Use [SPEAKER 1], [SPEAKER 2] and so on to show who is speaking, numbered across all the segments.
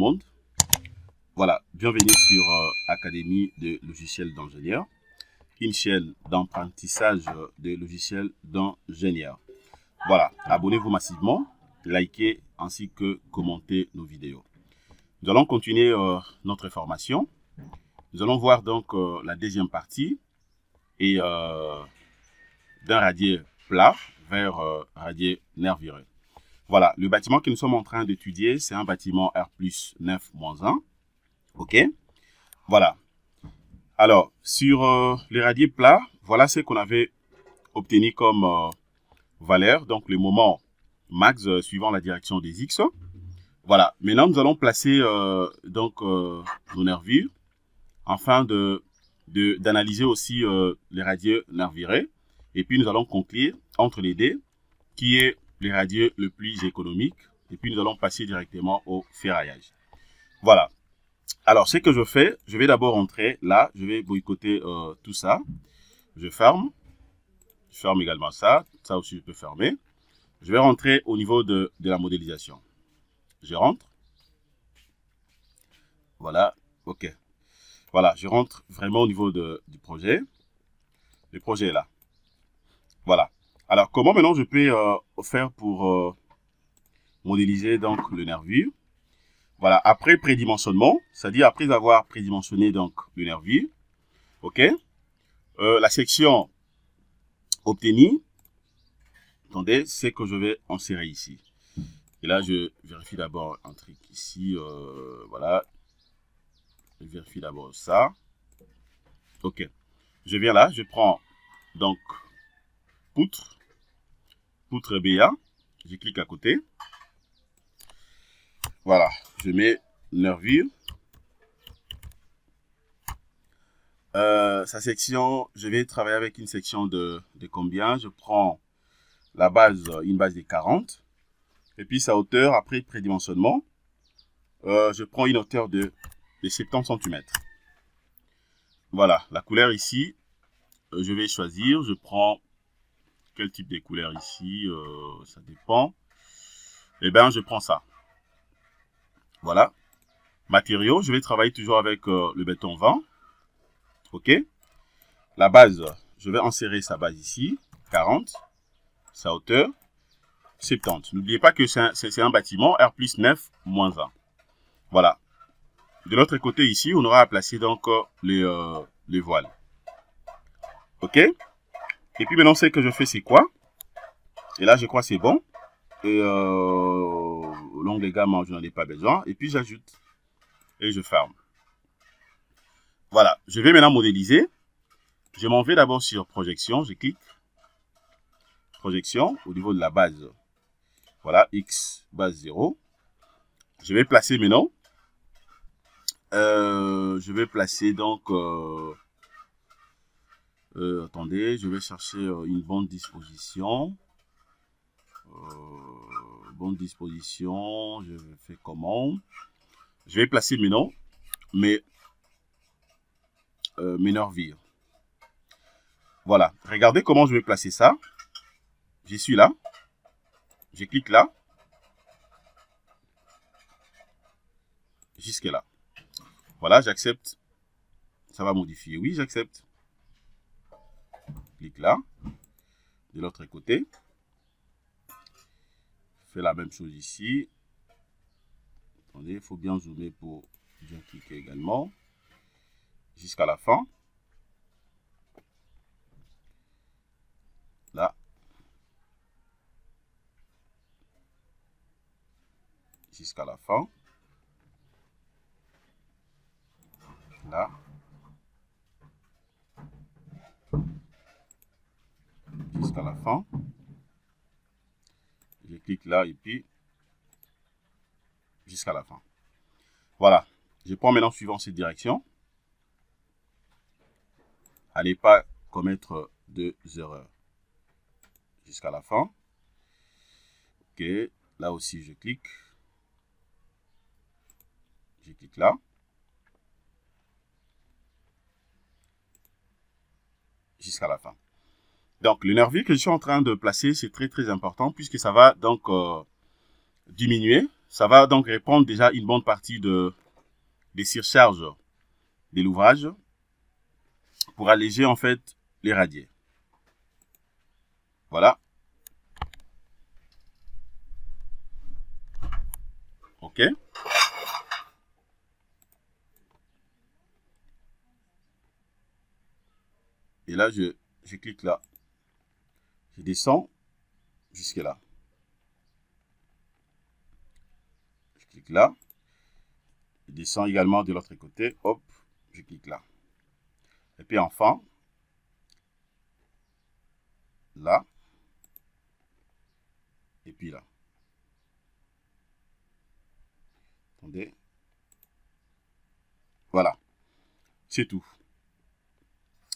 [SPEAKER 1] monde. Voilà, bienvenue sur euh, Académie de logiciels d'ingénieurs, une chaîne d'apprentissage euh, des logiciels d'ingénieurs. Voilà, abonnez-vous massivement, likez ainsi que commentez nos vidéos. Nous allons continuer euh, notre formation. Nous allons voir donc la deuxième partie et d'un radier plat vers radier nervuré. Voilà, le bâtiment que nous sommes en train d'étudier, c'est un bâtiment R plus 9-1. OK Voilà. Alors, sur euh, les radiers plats, voilà ce qu'on avait obtenu comme euh, valeur, donc le moment max euh, suivant la direction des X. Voilà, maintenant nous allons placer donc nos nervures afin de d'analyser aussi les radiers nervirés. Et puis nous allons conclure entre les deux qui est les radieux le plus économique. Et puis, nous allons passer directement au ferraillage. Voilà. Alors, ce que je fais, je vais d'abord entrer là. Je vais boycotter euh, tout ça. Je ferme. Je ferme également ça. Ça aussi, je peux fermer. Je vais rentrer au niveau de, la modélisation. Je rentre. Voilà. OK. Voilà, je rentre vraiment au niveau du projet. Le projet est là. Voilà. Alors, comment maintenant je peux euh, faire pour euh, modéliser donc le nervure Voilà, après prédimensionnement, c'est-à-dire après avoir prédimensionné donc le nervure, ok euh, La section obtenue, attendez, c'est que je vais insérer ici. Et là, je vérifie d'abord un truc ici, voilà. Je vérifie d'abord ça. Ok. Je viens là, je prends donc poutre poutre BA. Je clique à côté. Voilà, je mets nervure. Euh, sa section, je vais travailler avec une section de, combien Je prends la base, une base de 40. Et puis sa hauteur, après prédimensionnement, euh, je prends une hauteur de, de 70 cm. Voilà, la couleur ici, je vais choisir, je prends type de couleurs ici, euh, ça dépend. Eh bien, je prends ça. Voilà. Matériaux, je vais travailler toujours avec euh, le béton vent. OK. La base, je vais serrer sa base ici, 40. Sa hauteur, 70. N'oubliez pas que c'est un, bâtiment, R plus 9, moins 1. Voilà. De l'autre côté ici, on aura à placer donc euh, les, les voiles. OK et puis maintenant, ce que je fais, c'est quoi Et là, je crois c'est bon. Et euh, des gammes, je n'en ai pas besoin. Et puis j'ajoute. Et je ferme. Voilà. Je vais maintenant modéliser. Je m'en vais d'abord sur projection. Je clique. Projection au niveau de la base. Voilà, X, base 0. Je vais placer maintenant. Euh, je vais placer donc... Euh, euh, attendez, je vais chercher euh, une bonne disposition. Euh, bonne disposition, je fais comment Je vais placer mes noms, mais euh, vir. Voilà, regardez comment je vais placer ça. J'y suis là. Je clique là. Jusqu'à là. Voilà, j'accepte. Ça va modifier. Oui, j'accepte. Clique là. De l'autre côté. Fais la même chose ici. Attendez, il faut bien zoomer pour bien cliquer également. Jusqu'à la fin. Là. Jusqu'à la fin. Là. jusqu'à la fin. Je clique là et puis jusqu'à la fin. Voilà. Je prends maintenant suivant cette direction. Allez pas commettre deux erreurs jusqu'à la fin. Ok. Là aussi, je clique. Je clique là. Jusqu'à la fin. Donc le l'énergie que je suis en train de placer, c'est très très important puisque ça va donc euh, diminuer. Ça va donc répondre déjà une bonne partie de, des surcharges de l'ouvrage pour alléger en fait les radiers. Voilà. OK. Et là, je clique là. Je descend jusque là. Je clique là. Il descend également de l'autre côté. Hop, je clique là. Et puis enfin, là. Et puis là. Attendez. Voilà. C'est tout.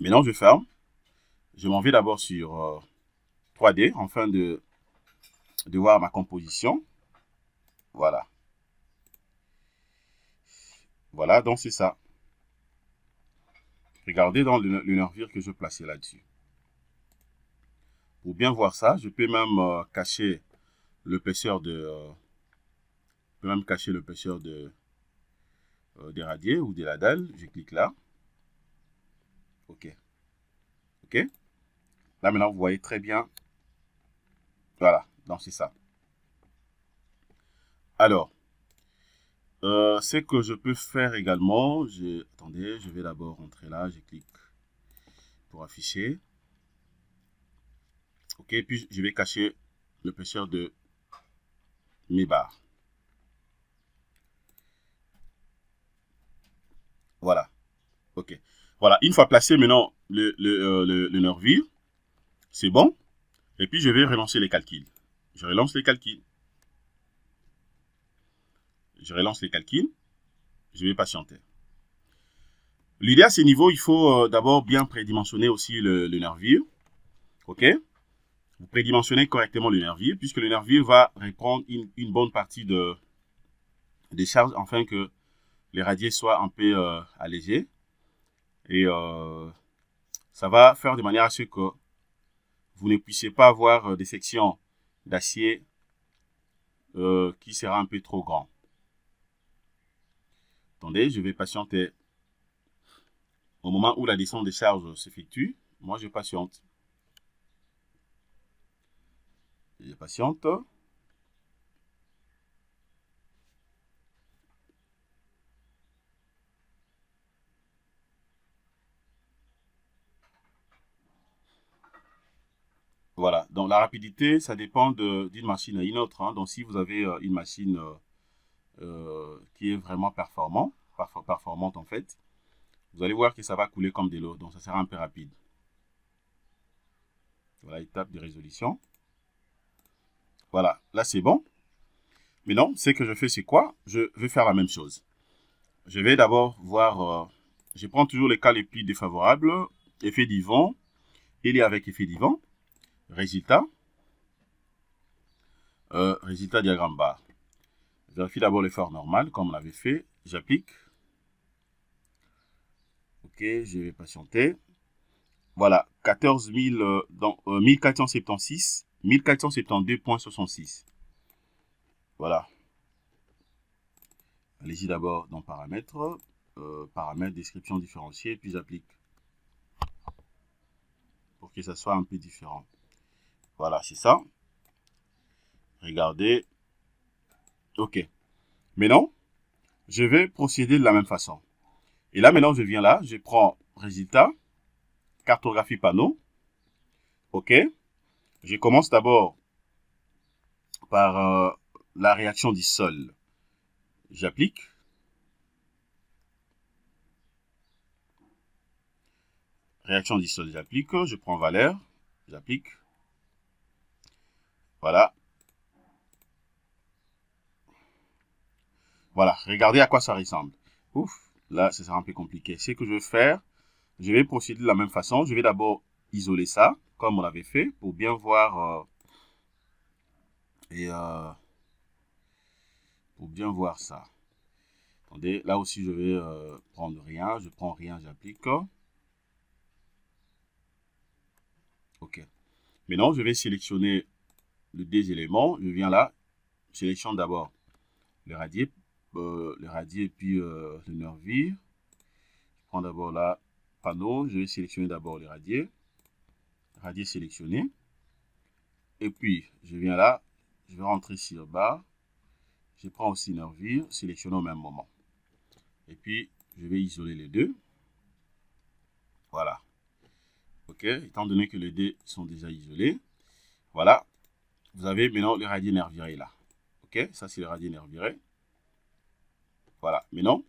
[SPEAKER 1] Maintenant, je ferme. Je m'en vais d'abord sur... Euh, 3D, enfin de, de voir ma composition. Voilà. Voilà, donc c'est ça. Regardez dans le, que je plaçais là-dessus. Pour bien voir ça, je peux même euh, cacher le pêcheur de... Euh, je peux même cacher l'épaisseur de euh, des radiers ou de la dalle. Je clique là. OK. OK. Là, maintenant, vous voyez très bien voilà, donc c'est ça. Alors, euh, ce que je peux faire également, je, attendez, je vais d'abord rentrer là, je clique pour afficher. Ok, puis je vais cacher le pêcheur de mes barres. Voilà. Ok. Voilà, une fois placé maintenant le, le, euh, c'est bon. Et puis, je vais relancer les calculs. Je relance les calculs. Je relance les calculs. Je vais patienter. L'idée à ces niveaux, il faut euh, d'abord bien prédimensionner aussi le, le nervure. OK Vous prédimensionnez correctement le nervure, puisque le nervure va reprendre une, bonne partie de, des charges, afin que les radiers soient un peu euh, allégés. Et euh, ça va faire de manière à ce que vous ne puissiez pas avoir euh, des sections d'acier euh, qui sera un peu trop grand. Attendez, je vais patienter. Au moment où la descente des charges s'effectue, moi je patiente. Je patiente. donc la rapidité, ça dépend d'une machine à une autre. Hein. Donc si vous avez euh, une machine euh, euh, qui est vraiment performante, performante en fait, vous allez voir que ça va couler comme de l'eau. Donc ça sera un peu rapide. Voilà, étape de résolution. Voilà, là c'est bon. Maintenant, ce que je fais, c'est quoi Je vais faire la même chose. Je vais d'abord voir, je prends toujours les cas les plus défavorables, effet d'Yvon, il est avec effet d'Yvon. Résultat. Euh, résultat diagramme barre. Vérifie d'abord l'effort normal, comme on l'avait fait. J'applique. Ok, je vais patienter. Voilà, 14 000, 1476, 1472.66. Voilà. Allez-y d'abord dans paramètres, euh, paramètres, description différenciée, puis j'applique. Pour que ça soit un peu différent. Voilà, c'est ça. Regardez. OK. Maintenant, je vais procéder de la même façon. Et là, maintenant, je viens là, je prends résultat, cartographie panneau. OK. Je commence d'abord par euh, la réaction du sol. J'applique. Réaction du sol, j'applique. Je prends valeur, j'applique. Voilà. Voilà, regardez à quoi ça ressemble. Ouf, là, ça sera un peu compliqué. Ce que je vais faire, je vais procéder de la même façon. Je vais d'abord isoler ça, comme on l'avait fait, pour bien voir... Euh, et... Euh, pour bien voir ça. Attendez, là aussi, je vais euh, prendre rien. Je prends rien, j'applique. OK. Maintenant, je vais sélectionner les deux éléments, je viens là, je sélectionne d'abord euh, euh, le radier, le radier puis le nervire Je prends d'abord là, panneau, je vais sélectionner d'abord le radier. Radier sélectionné. Et puis, je viens là, je vais rentrer sur bas Je prends aussi nervir sélectionne au même moment. Et puis, je vais isoler les deux. Voilà. OK, étant donné que les deux sont déjà isolés. Voilà, vous avez maintenant les radier virés là. OK Ça, c'est le radier nerfs virés. Voilà. Maintenant,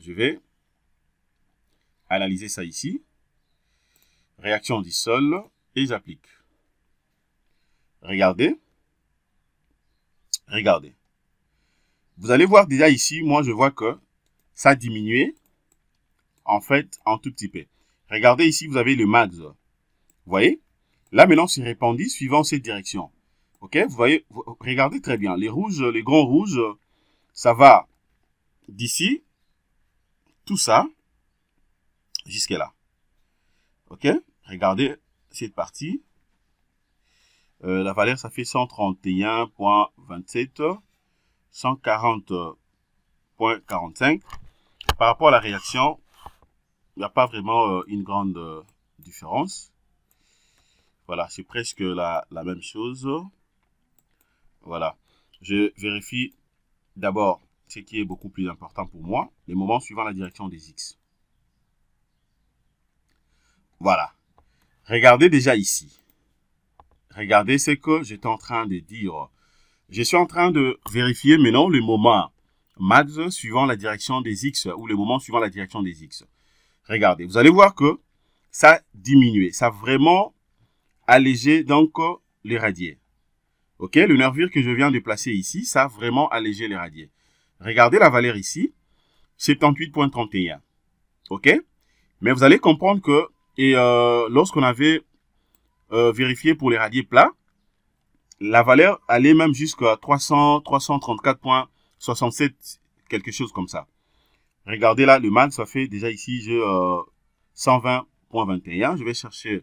[SPEAKER 1] je vais analyser ça ici. Réaction du sol et j'applique. Regardez. Regardez. Vous allez voir déjà ici, moi je vois que ça diminué, en fait en tout petit peu. Regardez ici, vous avez le max. Vous voyez Là, maintenant, c'est répandu suivant cette direction. Ok, vous voyez, regardez très bien. Les rouges, les grands rouges, ça va d'ici, tout ça, jusqu'à là. Ok, regardez cette partie. Euh, la valeur, ça fait 131.27, 140.45. Par rapport à la réaction, il n'y a pas vraiment euh, une grande euh, différence. Voilà, c'est presque la, même chose. Voilà. Je vérifie d'abord ce qui est beaucoup plus important pour moi, les moments suivant la direction des X. Voilà. Regardez déjà ici. Regardez ce que j'étais en train de dire. Je suis en train de vérifier maintenant le moments max suivant la direction des X ou les moments suivant la direction des X. Regardez, vous allez voir que ça diminuait. Ça vraiment alléger donc euh, les radiers. Ok, le nervure que je viens de placer ici, ça a vraiment allégé les radiers. Regardez la valeur ici, 78.31. Ok, mais vous allez comprendre que et euh, lorsqu'on avait euh, vérifié pour les radiers plats, la valeur allait même jusqu'à 300, 334.67, quelque chose comme ça. Regardez là, le mal ça fait déjà ici, je 120.21. Je vais chercher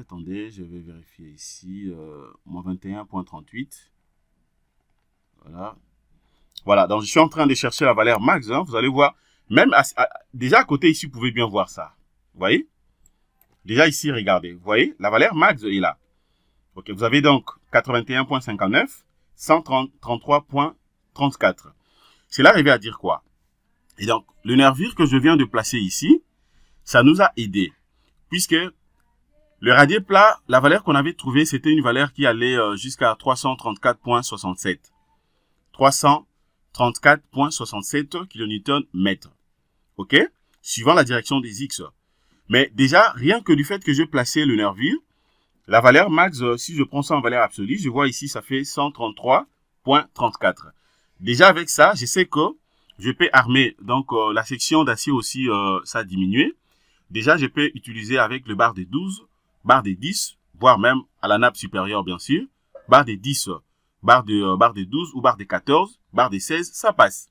[SPEAKER 1] attendez, je vais vérifier ici. Euh, moins 21.38. Voilà. Voilà, donc je suis en train de chercher la valeur max. Hein. Vous allez voir, même déjà à côté ici, vous pouvez bien voir ça. Vous voyez Déjà ici, regardez. Vous voyez La valeur max est là. Ok, vous avez donc 81.59, 133.34. Cela arrivé à dire quoi Et donc, le nervure que je viens de placer ici, ça nous a aidé. Puisque le radier plat, la valeur qu'on avait trouvée, c'était une valeur qui allait euh, jusqu'à 334.67. 334.67 mètre. OK Suivant la direction des X. Mais déjà, rien que du fait que je placé le nervure, la valeur max, euh, si je prends ça en valeur absolue, je vois ici, ça fait 133.34. Déjà avec ça, je sais que je peux armer. Donc, euh, la section d'acier aussi, ça a diminué. Déjà, je peux utiliser avec le bar de 12 barre des 10, voire même à la nappe supérieure, bien sûr, barre des 10, barre, de, euh, barre des 12 ou barre des 14, barre des 16, ça passe.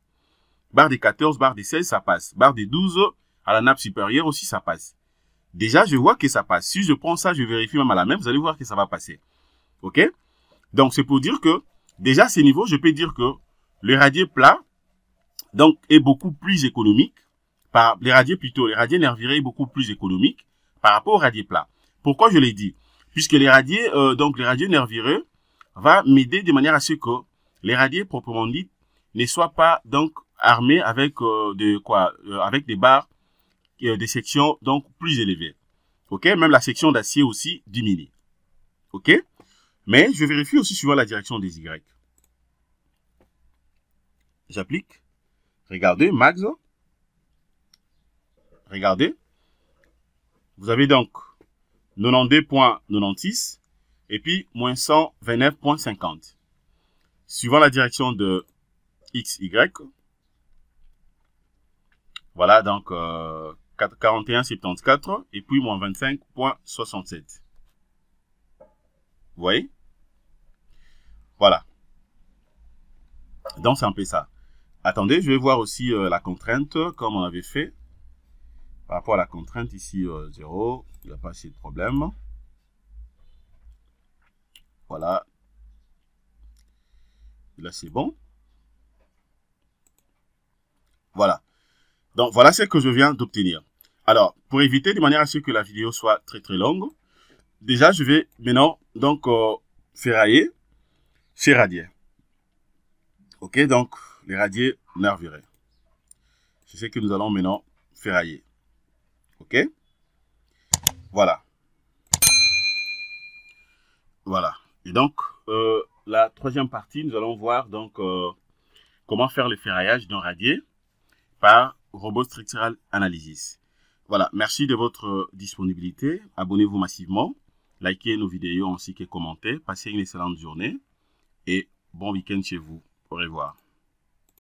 [SPEAKER 1] Barre des 14, barre des 16, ça passe. Barre des 12, à la nappe supérieure aussi, ça passe. Déjà, je vois que ça passe. Si je prends ça, je vérifie même à la même, vous allez voir que ça va passer. OK Donc, c'est pour dire que, déjà, à ces niveaux, je peux dire que le radier plat, donc, est beaucoup plus économique. Par, les radiers plutôt, les radiers nervuré est beaucoup plus économique par rapport au radier plat. Pourquoi je l'ai dit Puisque les radiers, euh, donc les radiers nervireux, va m'aider de manière à ce que les radiers proprement dit ne soient pas donc armés avec euh, de quoi euh, avec des barres des sections donc plus élevées. OK, même la section d'acier aussi diminue. OK Mais je vérifie aussi suivant la direction des Y. J'applique. Regardez, max. Regardez. Vous avez donc 92.96 et puis moins 129.50. Suivant la direction de XY, voilà donc 41.74 euh, et puis moins 25.67. Vous voyez Voilà. Donc c'est un peu ça. Attendez, je vais voir aussi euh, la contrainte comme on avait fait. Par rapport à la contrainte ici, 0, euh, il n'y a pas assez de problème. Voilà. Là, c'est bon. Voilà. Donc, voilà ce que je viens d'obtenir. Alors, pour éviter de manière à ce que la vidéo soit très très longue, déjà, je vais maintenant donc euh, ferrailler ces radiers. Ok, donc les radiers nervurés. C'est ce que nous allons maintenant ferrailler. OK Voilà. Voilà. Et donc, euh, la troisième partie, nous allons voir donc euh, comment faire le ferraillage d'un radier par robot structural analysis. Voilà, merci de votre disponibilité. Abonnez-vous massivement, likez nos vidéos ainsi que commentez. Passez une excellente journée et bon week-end chez vous. Au revoir.